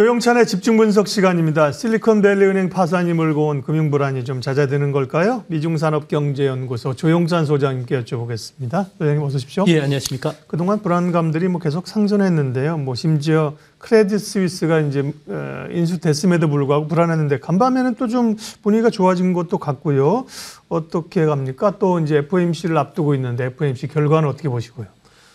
조용찬의 집중 분석 시간입니다. 실리콘밸리 은행 파산이 몰고 온 금융 불안이 좀 잦아드는 걸까요? 미중산업경제연구소 조용찬 소장님께 여쭤보겠습니다. 소장님 어서 오십시오. 예, 안녕하십니까. 그동안 불안감들이 뭐 계속 상존했는데요. 뭐 심지어 크레딧 스위스가 이제 어, 인수됐음에도 불구하고 불안했는데 간밤에는 또 좀 분위기가 좋아진 것도 같고요. 어떻게 갑니까? 또 이제 FOMC를 앞두고 있는데 FOMC 결과는 어떻게 보시고요?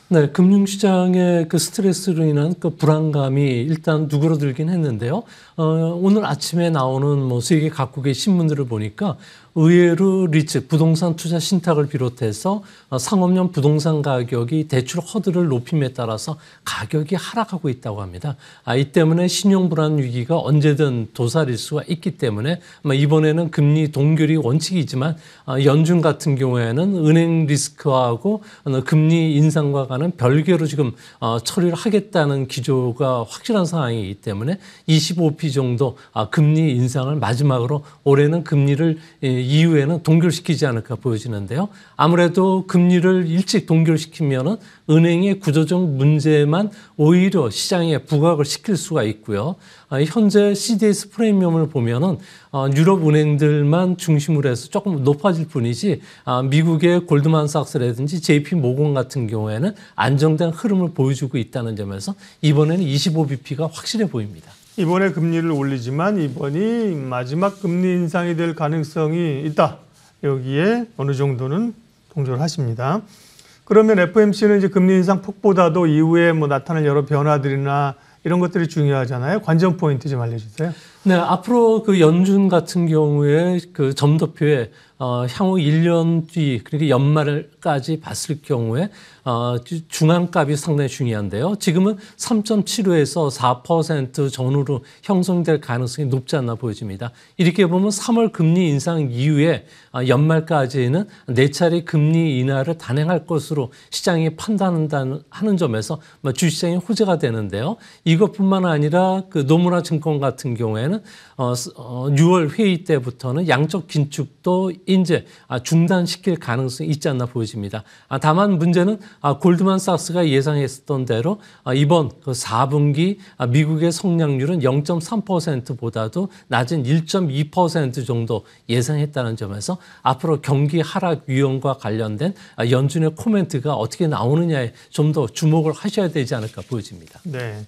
네, 금융시장의 그 스트레스로 인한 그 불안감이 일단 누그러들긴 했는데요. 어, 오늘 아침에 나오는 뭐 세계 각국의 신문들을 보니까 의외로 리츠, 부동산 투자 신탁을 비롯해서 어, 상업용 부동산 가격이 대출 허들을 높임에 따라서 가격이 하락하고 있다고 합니다. 아, 이 때문에 신용불안 위기가 언제든 도사릴 수가 있기 때문에 이번에는 금리 동결이 원칙이지만 어, 연준 같은 경우에는 은행 리스크하고 어, 금리 인상과 하는 별개로 지금 어, 처리를 하겠다는 기조가 확실한 상황이기 때문에 25p 정도 아, 금리 인상을 마지막으로 올해는 금리를 이후에는 동결시키지 않을까 보여지는데요. 아무래도 금리를 일찍 동결시키면은 은행의 구조적 문제만 오히려 시장에 부각을 시킬 수가 있고요. 아, 현재 CDS 프리미엄을 보면은 어, 유럽 은행들만 중심으로 해서 조금 높아질 뿐이지 아, 미국의 골드만삭스라든지 JP 모건 같은 경우에는 안정된 흐름을 보여주고 있다는 점에서 이번에는 25bp가 확실해 보입니다. 이번에 금리를 올리지만 이번이 마지막 금리 인상이 될 가능성이 있다. 여기에 어느 정도는 동조를 하십니다. 그러면 FMC는 이제 금리 인상 폭보다도 이후에 뭐 나타날 여러 변화들이나 이런 것들이 중요하잖아요. 관전 포인트 좀 알려주세요. 네, 앞으로 그 연준 같은 경우에 그 점도표에 어, 향후 1년 뒤, 그러니까 연말까지 봤을 경우에 어, 중앙값이 상당히 중요한데요. 지금은 3.75에서 4% 전후로 형성될 가능성이 높지 않나 보여집니다. 이렇게 보면 3월 금리 인상 이후에 어, 연말까지는 네 차례 금리 인하를 단행할 것으로 시장이 판단한다는 하는 점에서 뭐 주시장이 호재가 되는데요. 이것뿐만 아니라 그 노무라 증권 같은 경우에는 보면은 어, 어 6월 회의 때부터는 양적 긴축도 인제 아, 중단시킬 가능성이 있지 않나 보여집니다. 아, 다만 문제는 아, 골드만삭스가 예상했던 대로 아, 이번 그 4분기 아, 미국의 성장률은 0.3%보다도 낮은 1.2% 정도 예상했다는 점에서 앞으로 경기 하락 위험과 관련된 아, 연준의 코멘트가 어떻게 나오느냐에 좀 더 주목을 하셔야 되지 않을까 보여집니다. 네.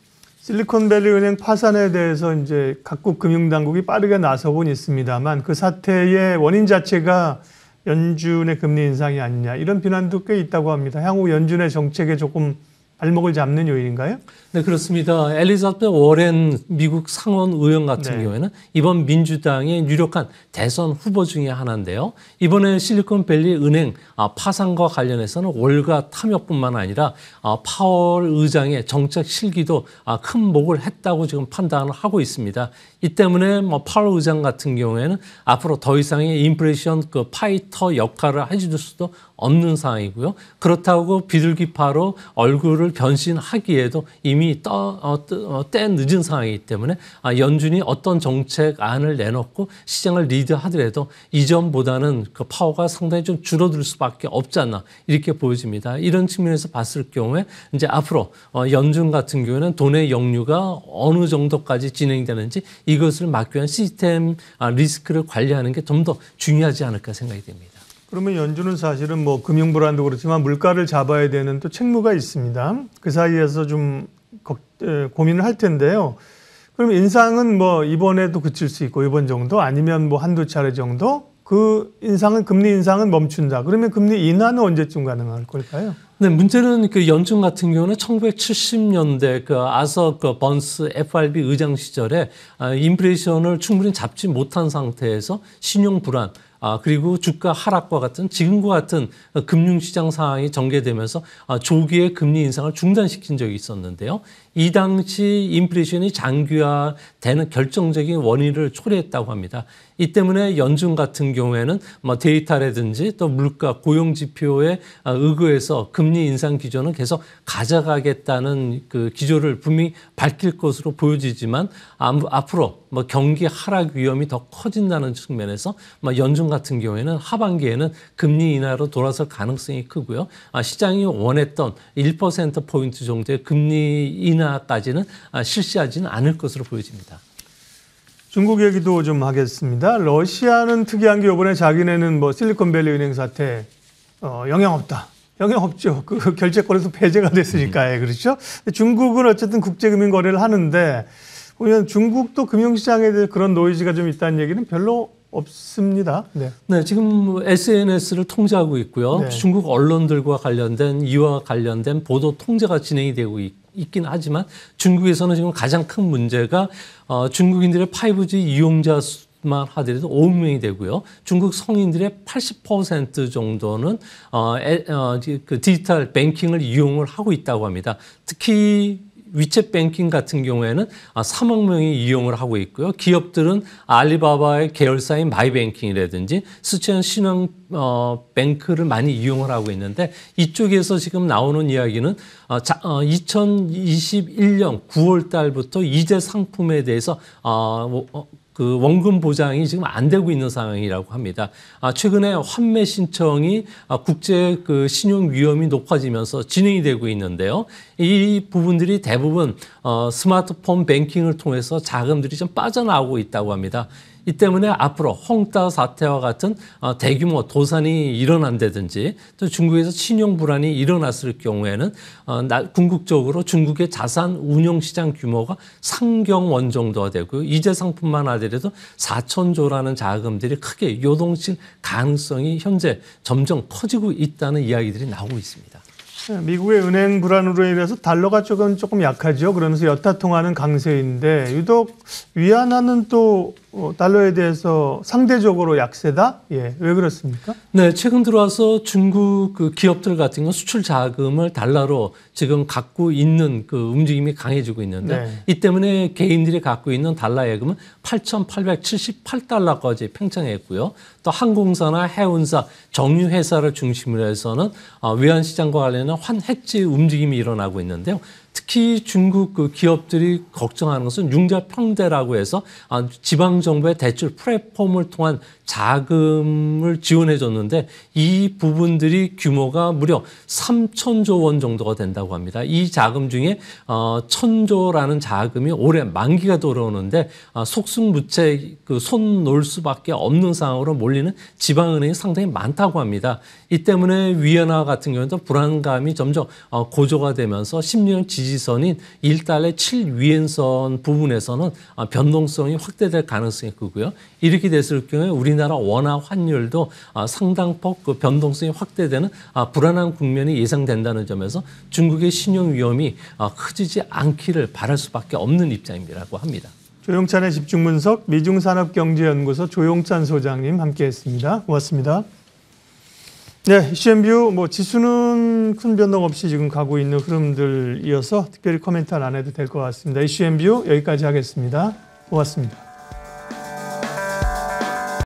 실리콘밸리 은행 파산에 대해서 이제 각국 금융당국이 빠르게 나서곤 있습니다만 그 사태의 원인 자체가 연준의 금리 인상이 아니냐 이런 비난도 꽤 있다고 합니다. 향후 연준의 정책에 조금 발목을 잡는 요인인가요? 네, 그렇습니다. 엘리자베 워렌 미국 상원 의원 같은 네. 경우에는 이번 민주당의 유력한 대선 후보 중에 하나인데요. 이번에 실리콘밸리 은행 아, 파산과 관련해서는 월가 탐욕뿐만 아니라 아, 파월 의장의 정책 실기도 아, 큰 목을 했다고 지금 판단을 하고 있습니다. 이 때문에 뭐 파월 의장 같은 경우에는 앞으로 더 이상의 인플레이션 그 파이터 역할을 해줄 수도 없는 상황이고요. 그렇다고 비둘기파로 얼굴을 그걸 변신하기에도 이미 떠, 어, 떠, 때 어, 늦은 상황이기 때문에 아, 연준이 어떤 정책안을 내놓고 시장을 리드하더라도 이전보다는 그 파워가 상당히 좀 줄어들 수밖에 없지 않나 이렇게 보여집니다. 이런 측면에서 봤을 경우에 이제 앞으로 어, 연준 같은 경우에는 돈의 역류가 어느 정도까지 진행되는지 이것을 막기 위한 시스템 아, 리스크를 관리하는 게 좀 더 중요하지 않을까 생각이 됩니다. 그러면 연준은 사실은 뭐 금융 불안도 그렇지만 물가를 잡아야 되는 또 책무가 있습니다. 그 사이에서 좀 고민을 할 텐데요. 그럼 인상은 뭐 이번에도 그칠 수 있고 이번 정도 아니면 뭐 한두 차례 정도 그 인상은 금리 인상은 멈춘다. 그러면 금리 인하는 언제쯤 가능할 걸까요? 네, 문제는 그 연준 같은 경우는 1970년대 그 아서 그 번스 FRB 의장 시절에 아, 인플레이션을 충분히 잡지 못한 상태에서 신용 불안 아, 그리고 주가 하락과 같은 지금과 같은 금융시장 상황이 전개되면서 아, 조기에 금리 인상을 중단시킨 적이 있었는데요. 이 당시 인플레이션이 장기화되는 결정적인 원인을 초래했다고 합니다. 이 때문에 연준 같은 경우에는 뭐 데이터라든지 또 물가 고용 지표에 의거해서 금리 인상 기조는 계속 가져가겠다는 그 기조를 분명히 밝힐 것으로 보여지지만 앞으로 뭐 경기 하락 위험이 더 커진다는 측면에서 뭐 연준 같은 경우에는 하반기에는 금리 인하로 돌아설 가능성이 크고요. 아, 시장이 원했던 1% 포인트 정도의 금리 인하 분야까지는 아, 실시하지는 않을 것으로 보여집니다. 중국 얘기도 좀 하겠습니다. 러시아는 특이한 게 이번에 자기네는 뭐 실리콘밸리 은행 사태 어, 영향 없다. 영향 없죠. 그 결제권에서 배제가 됐으니까 음. 예, 그렇죠. 중국은 어쨌든 국제금융 거래를 하는데 보면 중국도 금융시장에 대해 그런 노이즈가 좀 있다는 얘기는 별로 없습니다. 네. 네 지금 뭐 SNS를 통제하고 있고요. 네. 중국 언론들과 관련된 이와 관련된 보도 통제가 진행이 되고 있고. 있긴 하지만 중국에서는 지금 가장 큰 문제가 어, 중국인들의 5G 이용자 만 하더라도 5명이 되고요. 중국 성인들의 80% 정도는 어, 에, 어, 그 디지털 뱅킹을 이용을 하고 있다고 합니다. 특히 위챗뱅킹 같은 경우에는 3억 아, 명이 이용을 하고 있고요. 기업들은 알리바바의 계열사인 마이뱅킹이라든지 스촨 신흥 어, 뱅크를 많이 이용을 하고 있는데 이쪽에서 지금 나오는 이야기는 어, 자, 어, 2021년 9월 달부터 이제 상품에 대해서 아, 뭐, 어, 어그 원금 보장이 지금 안 되고 있는 상황이라고 합니다. 아, 최근에 환매 신청이 아, 국제 그 신용 위험이 높아지면서 진행이 되고 있는데요. 이 부분들이 대부분 어, 스마트폰 뱅킹을 통해서 자금들이 좀 빠져나오고 있다고 합니다. 이 때문에 앞으로 홍따 사태와 같은 어, 대규모 도산이 일어난다든지 또 중국에서 신용 불안이 일어났을 경우에는 어, 궁극적으로 중국의 자산 운용 시장 규모가 상경원 정도가 되고 이재 상품만 하더라도 4천조라는 자금들이 크게 요동칠 가능성이 현재 점점 커지고 있다는 이야기들이 나오고 있습니다. 네, 미국의 은행 불안으로 인해서 달러가 조금 조금 약하죠. 그러면서 여타 통화는 강세인데 유독 위안화는 또 어, 달러에 대해서 상대적으로 약세다. 예, 왜 그렇습니까? 네, 최근 들어와서 중국 그 기업들 같은 건 수출 자금을 달러로 지금 갖고 있는 그 움직임이 강해지고 있는데 네. 이 때문에 개인들이 갖고 있는 달러 예금은 8,878달러까지 팽창했고요. 또 항공사나 해운사, 정유회사를 중심으로 해서는 위안 어, 시장과 관련한 환핵지 움직임이 일어나고 있는데요. 특히 중국 그 기업들이 걱정하는 것은 융자 평대라고 해서 아, 지방 정부의 대출 플랫폼을 통한 자금을 지원해 줬는데 이 부분들이 규모가 무려 3천조 원 정도가 된다고 합니다. 이 자금 중에 어, 천조라는 자금이 올해 만기가 돌아오는데 아, 속수무책 그손 놓을 수밖에 없는 상황으로 몰리는 지방은행이 상당히 많다고 합니다. 이 때문에 위안화 같은 경우도 불안감이 점점 어, 고조가 되면서 10년 지지 지지선인 1달러 7위엔선 부분에서는 아, 변동성이 확대될 가능성이 크고요. 이렇게 됐을 경우에 우리나라 원화 환율도 아, 상당폭 그 변동성이 확대되는 아, 불안한 국면이 예상된다는 점에서 중국의 신용 위험이 커지지 않기를 바랄 수밖에 없는 입장이라고 합니다. 조용찬의 집중 분석 미중 산업 경제 연구소 조용찬 소장님 함께했습니다. 고맙습니다. 네, CN뷰 뭐 지수는 큰 변동 없이 지금 가고 있는 흐름들이어서 특별히 코멘트 안 해도 될 것 같습니다. CN뷰 여기까지 하겠습니다. 고맙습니다.